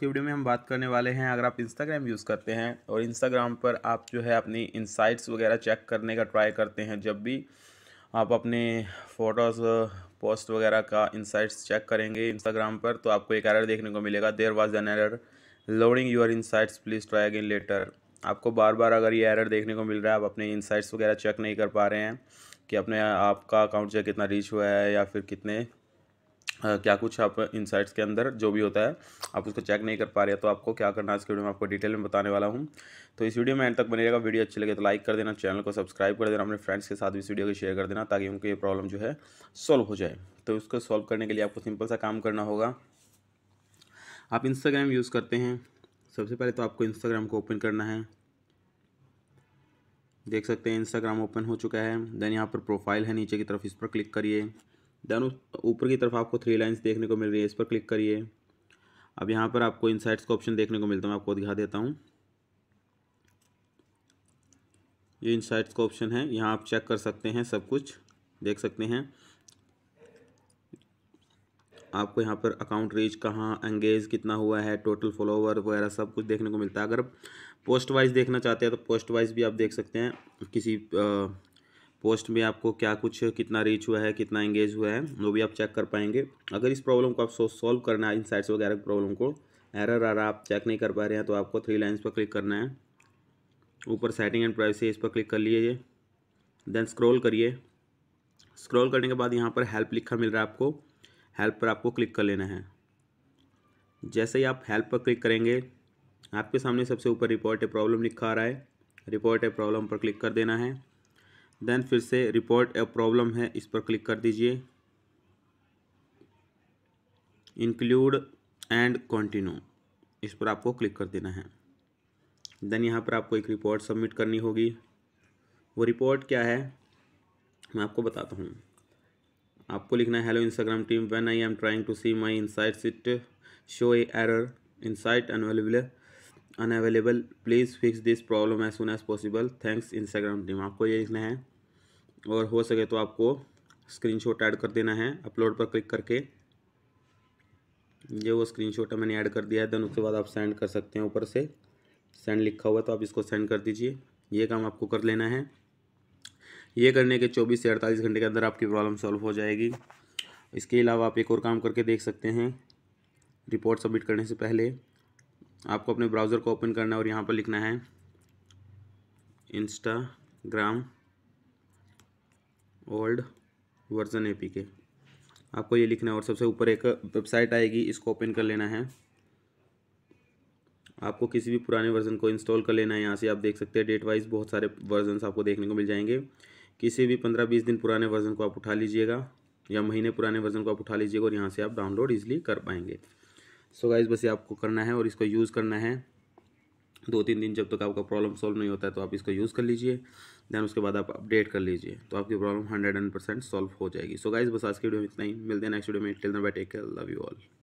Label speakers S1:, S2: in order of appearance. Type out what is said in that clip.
S1: की वीडियो में हम बात करने वाले हैं अगर आप इंस्टाग्राम यूज़ करते हैं और इंस्टाग्राम पर आप जो है अपनी इंसाइट्स वगैरह चेक करने का ट्राई करते हैं जब भी आप अपने फ़ोटोज़ पोस्ट वगैरह का इंसाइट्स चेक करेंगे इंस्टाग्राम पर तो आपको एक एरर देखने को मिलेगा there was an error loading your insights please try again later आपको बार बार अगर ये एरर देखने को मिल रहा है आप अपने इंसाइट्स वगैरह चेक नहीं कर पा रहे हैं कि अपने आपका अकाउंट जो है कितना रीच हुआ है या फिर कितने क्या कुछ आप इनसाइट्स के अंदर जो भी होता है आप उसको चेक नहीं कर पा रहे तो आपको क्या करना है इसके वीडियो में आपको डिटेल में बताने वाला हूँ तो इस वीडियो में एंड तक बनेगा वीडियो अच्छी लगे तो लाइक कर देना चैनल को सब्सक्राइब कर देना अपने फ्रेंड्स के साथ भी इस वीडियो को शेयर कर देना ताकि उनको ये प्रॉब्लम जो है सॉल्व हो जाए तो उसको सॉल्व करने के लिए आपको सिंपल सा काम करना होगा आप इंस्टाग्राम यूज़ करते हैं सबसे पहले तो आपको इंस्टाग्राम को ओपन करना है देख सकते हैं इंस्टाग्राम ओपन हो चुका है देन यहाँ पर प्रोफाइल है नीचे की तरफ इस पर क्लिक करिए देन ऊपर की तरफ आपको थ्री लाइन्स देखने को मिल रही है इस पर क्लिक करिए अब यहाँ पर आपको इनसाइट्स का ऑप्शन देखने को मिलता है मैं आपको दिखा देता हूँ ये इनसाइट्स का ऑप्शन है यहाँ आप चेक कर सकते हैं सब कुछ देख सकते हैं आपको यहाँ पर अकाउंट रीच कहाँ एंगेज कितना हुआ है टोटल फॉलोवर वगैरह सब कुछ देखने को मिलता है अगर पोस्ट वाइज देखना चाहते हैं तो पोस्ट वाइज भी आप देख सकते हैं किसी पोस्ट में आपको क्या कुछ कितना रीच हुआ है कितना एंगेज हुआ है वो भी आप चेक कर पाएंगे अगर इस प्रॉब्लम को आप सॉल्व करना है इन साइड्स वगैरह की प्रॉब्लम को एरर आ रहा आप चेक नहीं कर पा रहे हैं तो आपको थ्री लाइन्स पर क्लिक करना है ऊपर सेटिंग एंड प्राइवेसी इस पर क्लिक कर लीजिए देन स्क्रॉल करिए स्क्रॉल करने के बाद यहाँ पर हेल्प लिखा मिल रहा है आपको हेल्प पर आपको क्लिक कर लेना है जैसे ही आप हेल्प पर क्लिक करेंगे आपके सामने सबसे ऊपर रिपोर्ट ए प्रॉब्लम लिखा आ रहा है रिपोर्ट ए प्रॉब्लम पर क्लिक कर देना है देन फिर से रिपोर्ट ए प्रॉब्लम है इस पर क्लिक कर दीजिए इंक्लूड एंड कंटिन्यू इस पर आपको क्लिक कर देना है देन यहाँ पर आपको एक रिपोर्ट सबमिट करनी होगी वो रिपोर्ट क्या है मैं आपको बताता हूँ आपको लिखना है hello Instagram team when I am trying to see my insights it show a error insight and unavailable please fix this problem as soon as possible thanks Instagram team आपको ये लिखना है और हो सके तो आपको स्क्रीनशॉट ऐड कर देना है अपलोड पर क्लिक करके ये वो स्क्रीनशॉट है मैंने ऐड कर दिया है देन उसके बाद आप सेंड कर सकते हैं ऊपर से सेंड लिखा हुआ तो आप इसको सेंड कर दीजिए ये काम आपको कर लेना है ये करने के चौबीस से अड़तालीस घंटे के अंदर आपकी प्रॉब्लम सॉल्व हो जाएगी इसके अलावा आप एक और काम करके देख सकते हैं रिपोर्ट सबमिट करने से पहले आपको अपने ब्राउज़र को ओपन करना है और यहाँ पर लिखना है इंस्टाग्राम ओल्ड वर्जन ए के आपको ये लिखना है और सबसे ऊपर एक वेबसाइट आएगी इसको ओपन कर लेना है आपको किसी भी पुराने वर्जन को इंस्टॉल कर लेना है यहाँ से आप देख सकते हैं डेट वाइज बहुत सारे वर्जन आपको देखने को मिल जाएंगे किसी भी पंद्रह बीस दिन पुराने वर्जन को आप उठा लीजिएगा या महीने पुराने वर्जन को आप उठा लीजिएगा और यहाँ से आप डाउनलोड ईजिली कर पाएंगे सो गाइज बस ये आपको करना है और इसको यूज़ करना है दो तीन दिन जब तक आपका प्रॉब्लम सॉल्व नहीं होता है तो आप इसको यूज़ कर लीजिए दैन उसके बाद आप अपडेट कर लीजिए तो आपकी problem hundred and percent solve हो जाएगी सो so गाइज बस आज की वीडियो में इतना ही मिलते हैं नेक्स्ट वीडियो में till night take care love you all